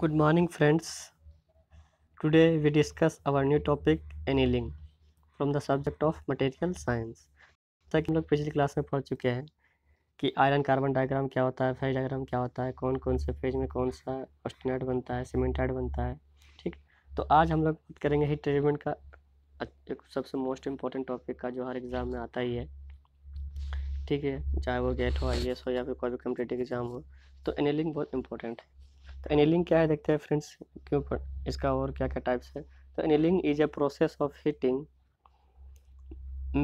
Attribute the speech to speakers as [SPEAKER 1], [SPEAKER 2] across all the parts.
[SPEAKER 1] good morning friends today we discuss our new topic annealing from the subject of material science तक हम लोग पिछली class में पढ़ चुके हैं कि आयरन कार्बन डायग्राम क्या होता है फेज डायग्राम क्या होता है कौन कौन से फेज में कौन सा ऑस्टिनाइट बनता है सीमेंटाइड बनता है ठीक तो आज हम लोग बात करेंगे हीट ट्रीटमेंट का एक सबसे मोस्ट इम्पॉर्टेंट टॉपिक का जो हर एग्ज़ाम में आता ही है ठीक है चाहे वो गेट हो आई हो या फिर कोई भी कम्पिटेटिव एग्ज़ाम हो तो एनेलिंग बहुत इंपॉर्टेंट है तो एनीलिंग क्या है देखते हैं फ्रेंड्स के ऊपर इसका और क्या क्या टाइप्स है तो annealing is a process of heating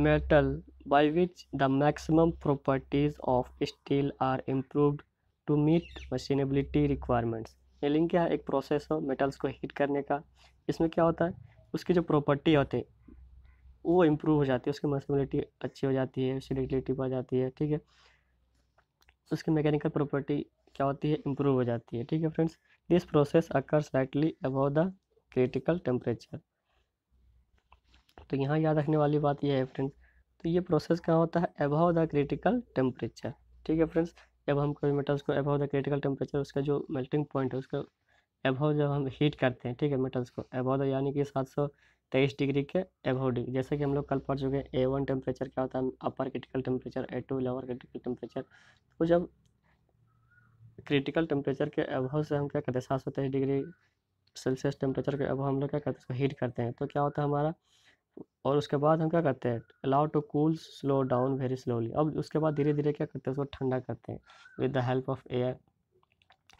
[SPEAKER 1] metal by which the maximum properties of steel are improve to meet machinability requirements annealing क्या है एक प्रोसेस हो मेटल्स को हीट करने का इसमें क्या होता है उसकी जो प्रॉपर्टी होती है वो इम्प्रूव हो जाती है उसकी मशीनबिलिटी अच्छी हो जाती है सिलेक्टिविटी बढ़ जाती है ठीक है उसकी मैकेनिकल प्रॉपर्टी क्या होती है इम्प्रूव हो जाती है ठीक है friends this process occur slightly above the critical temperature तो यहाँ याद रखने वाली बात यह है फ्रेंड्स तो ये प्रोसेस क्या होता है अबव द क्रिटिकल टेम्परेचर ठीक है फ्रेंड्स जब हम कोई मेटल्स को अबव द क्रिटिकल टेम्परेचर उसका जो मेल्टिंग पॉइंट है उसका अबव जब हम हीट करते हैं ठीक है मेटल्स को अबव द यानी कि सात सौ तेईस डिग्री के एबव डिग्री जैसे कि हम लोग कल पढ़ चुके हैं ए वन टेम्परेचर क्या होता है upper critical temperature A two lower critical temperature तो जब क्रिटिकल टेम्परेचर के अभाव से हम क्या करते हैं सात सौ तेईस डिग्री सेल्सियस टेम्परेचर के अभाव हम लोग क्या करते हैं उसको हीट करते हैं तो क्या होता है हमारा और उसके बाद हम क्या करते हैं allow to cool slow down very slowly अब उसके बाद धीरे धीरे क्या करते हैं उसको ठंडा करते हैं with the help of air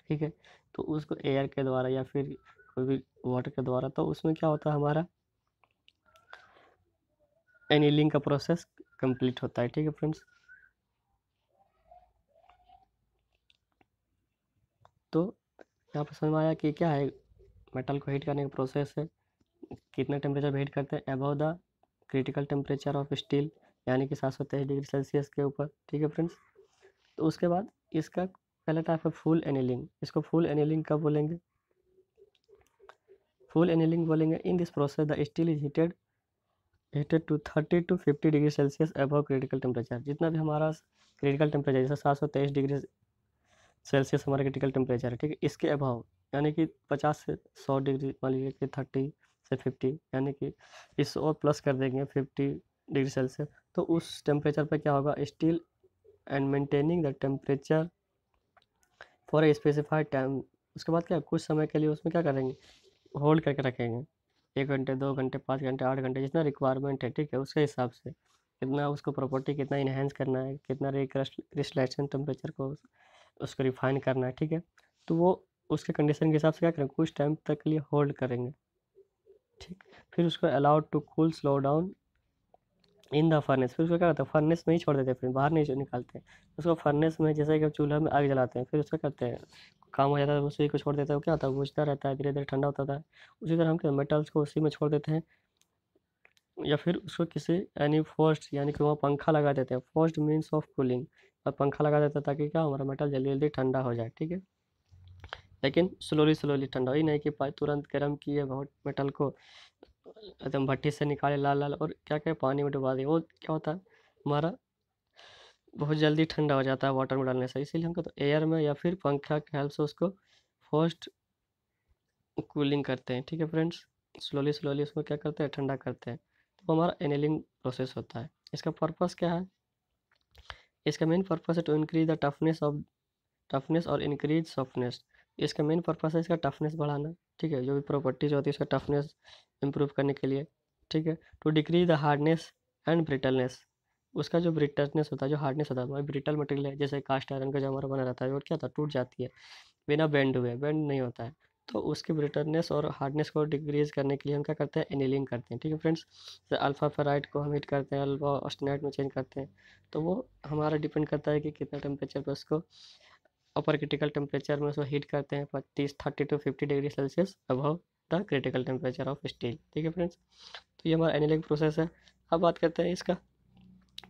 [SPEAKER 1] ठीक है तो उसको एयर के द्वारा या फिर कोई भी वाटर के द्वारा तो उसमें क्या होता है हमारा एनीलिंग का प्रोसेस कंप्लीट होता है ठीक है फ्रेंड्स तो यहाँ पर समझ में आया कि क्या है मेटल को हीट करने का प्रोसेस है कितना टेम्परेचर हीट करते हैं above the critical temperature of steel यानी कि सात सौ तेईस डिग्री सेल्सियस के ऊपर ठीक है फ्रेंड्स तो उसके बाद इसका पहला टाइप है फुल एनिलिंग इसको फुल एनिलिंग कब बोलेंगे फुल एनिलिंग बोलेंगे in this process the steel is heated heated to thirty to fifty degree Celsius above critical temperature जितना भी हमारा क्रिटिकल टेम्परेचर जैसे सात सौ तेईस डिग्री सेल्सियस हमारा क्रिटिकल टेम्परेचर है ठीक है इसके अभाव यानी कि पचास से सौ डिग्री मान लीजिए कि थर्टी से फिफ्टी यानी कि इस और प्लस कर देंगे फिफ्टी डिग्री सेल्सियस तो उस टेम्परेचर पर क्या होगा steel and maintaining the temperature for a specified time उसके बाद क्या कुछ समय के लिए उसमें क्या करेंगे होल्ड करके रखेंगे एक घंटे दो घंटे पाँच घंटे आठ घंटे जितना रिक्वायरमेंट है ठीक है उसके हिसाब से कितना उसको प्रॉपर्टी कितना इन्हेंस करना है कितना रिक्रिस्टलाइजेशन टेम्परेचर को उसको रिफाइन करना है ठीक है तो वो उसके कंडीशन के हिसाब से क्या करेंगे कुछ टाइम तक के लिए होल्ड करेंगे ठीक फिर उसको allowed to cool slow down in the furnace फिर उसको क्या करते हैं फर्नेस में ही छोड़ देते हैं फिर बाहर नहीं निकालते हैं उसको फर्नेस में जैसे कि चूल्हा में आग जलाते हैं फिर उसको करते हैं काम हो जाता है उसी को छोड़ देते हैं क्या होता है बुझता रहता है धीरे धीरे ठंडा होता है उसी तरह हम क्या मेटल्स को उसी में छोड़ देते हैं या फिर उसको किसी यानी फोर्स्ट यानी कि वहाँ पंखा लगा देते हैं फोर्स्ट मीन्स ऑफ कूलिंग और पंखा लगा देते हैं ताकि क्या हमारा मेटल जल्दी जल्दी ठंडा हो जाए ठीक है लेकिन स्लोली स्लोली ठंडा ही नहीं कि तुरंत गर्म किए बहुत मेटल को एकदम भट्टी से निकाले लाल लाल और क्या क्या पानी में डुबा दिए वो क्या होता है हमारा बहुत जल्दी ठंडा हो जाता है वाटर में डालने से इसीलिए हमको तो एयर में या फिर पंखा के हेल्प से उसको फर्स्ट कूलिंग करते हैं ठीक है फ्रेंड्स स्लोली स्लोली उसको क्या करते हैं ठंडा करते हैं तो हमारा एनेलिंग प्रोसेस होता है इसका पर्पस क्या है इसका मेन पर्पज है to increase the toughness of toughness और इंक्रीज सॉफ्टनेस इसका मेन पर्पज़ है इसका टफनेस बढ़ाना ठीक है जो भी प्रॉपर्टीज होती है इसका टफनेस इम्प्रूव करने के लिए ठीक है to decrease the hardness and brittleness उसका जो ब्रिटलनेस होता है जो हार्डनेस होता है ब्रिटल मटेरियल है जैसे कास्ट आयरन का जो हमारा बना रहता है वो क्या होता है टूट जाती है बिना बेंड हुए बेंड नहीं होता है तो उसकी ब्रिटरनेस और हार्डनेस को डिक्रीज करने के लिए हम क्या करते हैं एनिलिंग करते हैं ठीक है फ्रेंड्स जैसे तो अल्फा फेराइट को हम हीट करते हैं अल्फा ऑस्टेनाइट में चेंज करते हैं तो वो हमारा डिपेंड करता है कि कितना टेम्परेचर पर उसको अपर क्रिटिकल टेम्परेचर में उसको हीट करते हैं पच्चीस thirty to fifty degree Celsius above the critical temperature of steel ठीक है फ्रेंड्स तो ये हमारा एनिलिंग प्रोसेस है अब बात करते हैं इसका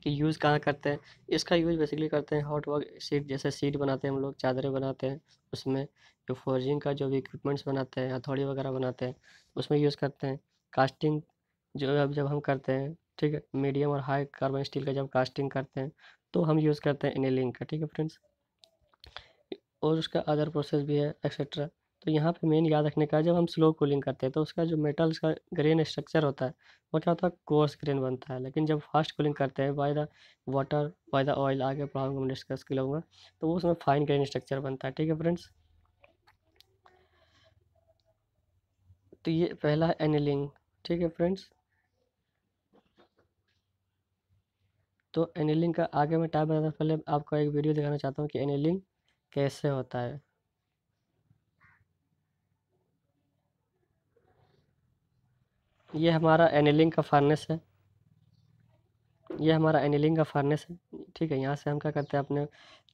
[SPEAKER 1] कि यूज़ कहाँ करते हैं इसका यूज़ बेसिकली करते हैं हॉट वर्क सीट जैसे सीट बनाते हैं हम लोग चादरें बनाते हैं उसमें जो फोर्जिंग का जो भी इक्विपमेंट्स बनाते हैं हथौड़ी वगैरह बनाते हैं उसमें यूज़ करते हैं कास्टिंग जो अब जब हम करते हैं ठीक है मीडियम और हाई कार्बन स्टील का जब कास्टिंग करते हैं तो हम यूज़ करते हैं एनेलिंग का ठीक है फ्रेंड्स और उसका अदर प्रोसेस भी है एक्सेट्रा तो यहाँ पे मेन याद रखने का जब हम स्लो कूलिंग करते हैं तो उसका जो मेटल्स का ग्रेन स्ट्रक्चर होता है वो क्या होता है कोर्स ग्रेन बनता है लेकिन जब फास्ट कूलिंग करते हैं by the water by the oil आगे प्रॉब्लम हम डिस्कस लूँगा तो वो उसमें फाइन ग्रेन स्ट्रक्चर बनता है ठीक है फ्रेंड्स तो ये पहला है एनिलिंग ठीक है फ्रेंड्स तो एनिलिंग का आगे मैं टाइप बताता पहले आपको एक वीडियो दिखाना चाहता हूँ कि एनिलिंग कैसे होता है ये हमारा एनिलिंग का फारनेस है ये हमारा एनिलिंग का फर्नेस है ठीक है यहाँ से हम क्या करते हैं अपने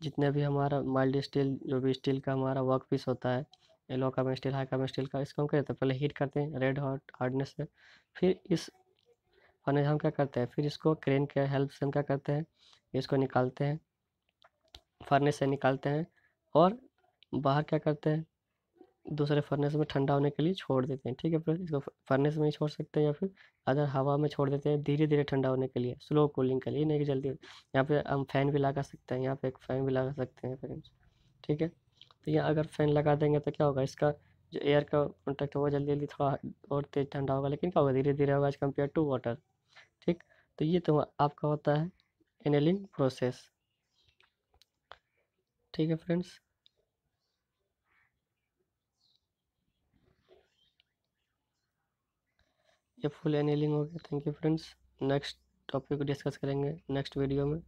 [SPEAKER 1] जितने भी हमारा माइल्ड स्टील जो भी स्टील का हमारा वर्क पीस होता है येलो का स्टील हाई का स्टील का इसको हम क्या करते हैं पहले हीट करते हैं रेड हॉट हार्डनेस से फिर इस फर्नेस हम क्या करते हैं फिर इसको क्रेन के हेल्प से हम क्या करते हैं इसको निकालते हैं फर्नेस से निकालते हैं और बाहर क्या करते हैं दूसरे फर्नेस में ठंडा होने के लिए छोड़ देते हैं ठीक है फिर इसको फर्नेस में ही छोड़ सकते हैं या फिर अदर हवा में छोड़ देते हैं धीरे धीरे ठंडा होने के लिए स्लो कूलिंग के लिए नहीं कि जल्दी यहाँ पे हम फ़ैन भी लगा सकते हैं यहाँ पे एक फ़ैन भी लगा सकते हैं फ्रेंड्स ठीक है तो यहाँ अगर फ़ैन लगा देंगे तो क्या होगा इसका जो एयर का कॉन्टेक्ट होगा जल्दी जल्दी थोड़ा और तेज़ ठंडा होगा लेकिन क्या होगा धीरे धीरे होगा एज कम्पेयर टू वाटर ठीक तो ये तो आपका होता है एनेलिंग प्रोसेस ठीक है फ्रेंड्स ये फुल एनिलिंग हो गया thank you friends next topic को डिस्कस करेंगे नेक्स्ट वीडियो में